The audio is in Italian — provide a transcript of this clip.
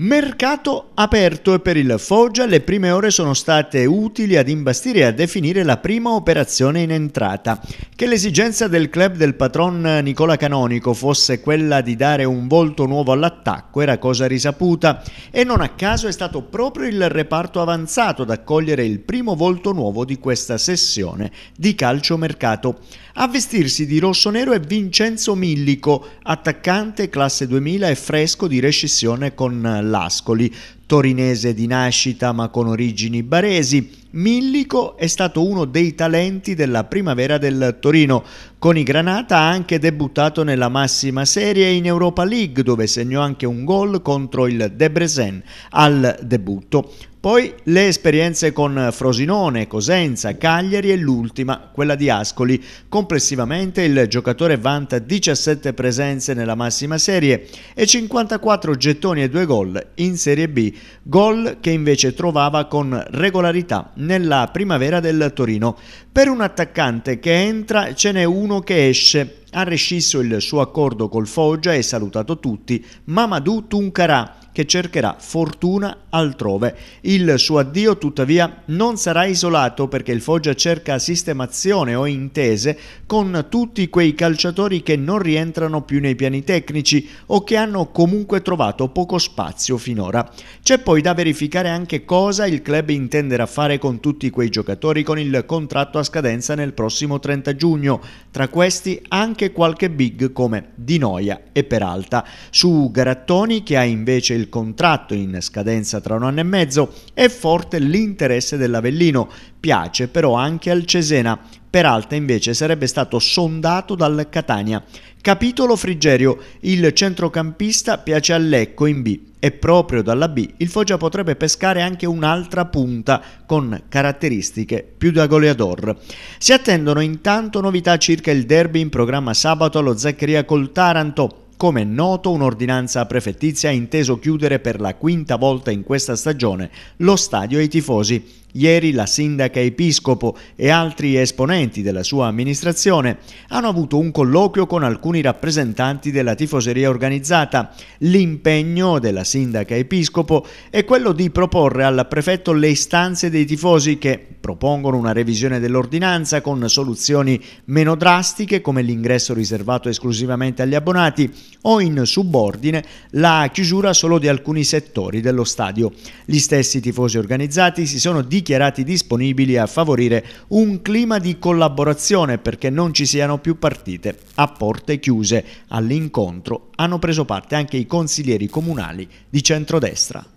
Mercato aperto e per il Foggia le prime ore sono state utili ad imbastire e a definire la prima operazione in entrata. Che l'esigenza del club del patron Nicola Canonico fosse quella di dare un volto nuovo all'attacco era cosa risaputa e non a caso è stato proprio il reparto avanzato ad accogliere il primo volto nuovo di questa sessione di calciomercato. A vestirsi di rosso-nero è Vincenzo Millico, attaccante classe 2000 e fresco di rescissione con la Vallascoli, torinese di nascita ma con origini baresi, Millico è stato uno dei talenti della primavera del Torino. Con i Granata ha anche debuttato nella massima serie in Europa League dove segnò anche un gol contro il Debrecen al debutto. Poi le esperienze con Frosinone, Cosenza, Cagliari e l'ultima, quella di Ascoli. Complessivamente il giocatore vanta 17 presenze nella massima serie e 54 gettoni e 2 gol in Serie B, gol che invece trovava con regolarità nella primavera del Torino. Per un attaccante che entra ce n'è uno che esce. Ha rescisso il suo accordo col Foggia e salutato tutti, Mamadou Tuncarà che cercherà fortuna altrove. Il suo addio tuttavia non sarà isolato perché il Foggia cerca sistemazione o intese con tutti quei calciatori che non rientrano più nei piani tecnici o che hanno comunque trovato poco spazio finora. C'è poi da verificare anche cosa il club intenderà fare con tutti quei giocatori con il contratto a scadenza nel prossimo 30 giugno, tra questi anche qualche big come Di Noia e Peralta. Su Garattoni, che ha invece il contratto in scadenza tra un anno e mezzo, è forte l'interesse dell'Avellino, piace però anche al Cesena. Peralta invece sarebbe stato sondato dal Catania. Capitolo Frigerio, il centrocampista piace Lecco in B e proprio dalla B il Foggia potrebbe pescare anche un'altra punta con caratteristiche più da goleador. Si attendono intanto novità circa il derby in programma sabato allo Zaccheria col Taranto come è noto, un'ordinanza prefettizia ha inteso chiudere per la quinta volta in questa stagione lo stadio ai tifosi Ieri la sindaca Episcopo e altri esponenti della sua amministrazione hanno avuto un colloquio con alcuni rappresentanti della tifoseria organizzata. L'impegno della sindaca Episcopo è quello di proporre al prefetto le istanze dei tifosi che propongono una revisione dell'ordinanza con soluzioni meno drastiche come l'ingresso riservato esclusivamente agli abbonati o in subordine la chiusura solo di alcuni settori dello stadio. Gli stessi tifosi organizzati si sono di dichiarati disponibili a favorire un clima di collaborazione perché non ci siano più partite a porte chiuse. All'incontro hanno preso parte anche i consiglieri comunali di centrodestra.